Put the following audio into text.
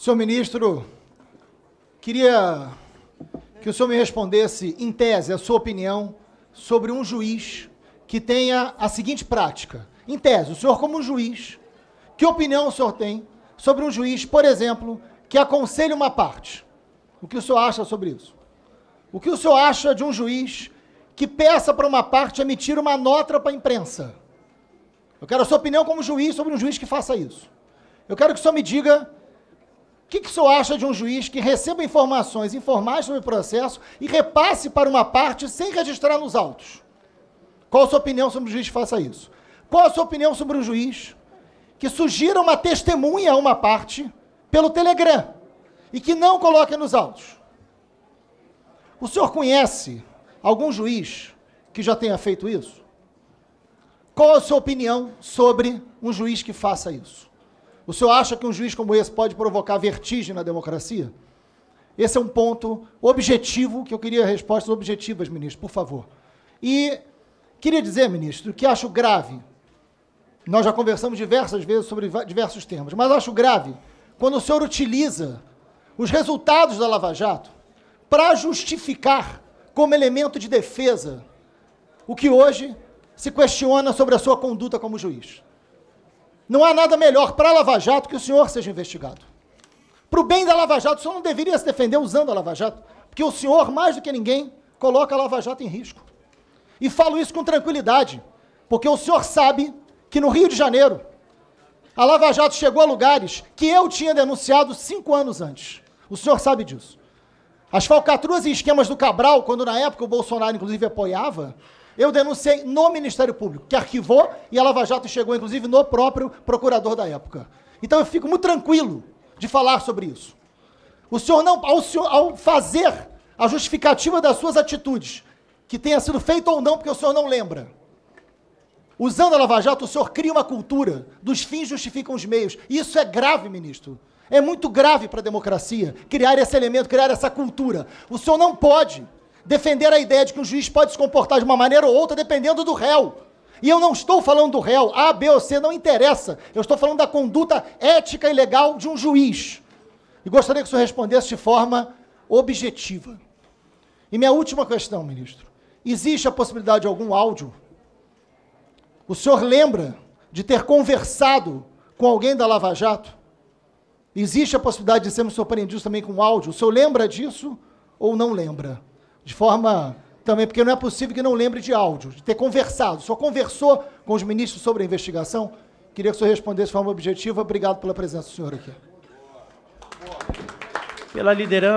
Senhor ministro, queria que o senhor me respondesse, em tese, a sua opinião sobre um juiz que tenha a seguinte prática. Em tese, o senhor, como um juiz, que opinião o senhor tem sobre um juiz, por exemplo, que aconselha uma parte? O que o senhor acha sobre isso? O que o senhor acha de um juiz que peça para uma parte emitir uma nota para a imprensa? Eu quero a sua opinião como juiz sobre um juiz que faça isso. Eu quero que o senhor me diga o que, que o senhor acha de um juiz que receba informações informais sobre o processo e repasse para uma parte sem registrar nos autos? Qual a sua opinião sobre o juiz que faça isso? Qual a sua opinião sobre um juiz que sugira uma testemunha a uma parte pelo Telegram e que não coloque nos autos? O senhor conhece algum juiz que já tenha feito isso? Qual a sua opinião sobre um juiz que faça isso? O senhor acha que um juiz como esse pode provocar vertigem na democracia? Esse é um ponto objetivo que eu queria respostas objetivas, ministro, por favor. E queria dizer, ministro, que acho grave. Nós já conversamos diversas vezes sobre diversos temas, mas acho grave quando o senhor utiliza os resultados da Lava Jato para justificar como elemento de defesa o que hoje se questiona sobre a sua conduta como juiz. Não há nada melhor para a Lava Jato que o senhor seja investigado. Para o bem da Lava Jato, o senhor não deveria se defender usando a Lava Jato, porque o senhor, mais do que ninguém, coloca a Lava Jato em risco. E falo isso com tranquilidade, porque o senhor sabe que no Rio de Janeiro, a Lava Jato chegou a lugares que eu tinha denunciado cinco anos antes. O senhor sabe disso. As falcatruas e esquemas do Cabral, quando na época o Bolsonaro inclusive apoiava, eu denunciei no Ministério Público, que arquivou e a Lava Jato chegou, inclusive, no próprio procurador da época. Então eu fico muito tranquilo de falar sobre isso. O senhor não, ao, senhor, ao fazer a justificativa das suas atitudes, que tenha sido feita ou não, porque o senhor não lembra. Usando a Lava Jato, o senhor cria uma cultura dos fins justificam os meios. E isso é grave, ministro. É muito grave para a democracia criar esse elemento, criar essa cultura. O senhor não pode defender a ideia de que um juiz pode se comportar de uma maneira ou outra dependendo do réu. E eu não estou falando do réu, A, B ou C, não interessa. Eu estou falando da conduta ética e legal de um juiz. E gostaria que o senhor respondesse de forma objetiva. E minha última questão, ministro: existe a possibilidade de algum áudio? O senhor lembra de ter conversado com alguém da Lava Jato? Existe a possibilidade de sermos surpreendidos também com áudio? O senhor lembra disso ou não lembra? de forma também, porque não é possível que não lembre de áudio, de ter conversado. Só conversou com os ministros sobre a investigação. Queria que o senhor respondesse de forma objetiva. Obrigado pela presença do senhor aqui. Pela liderança.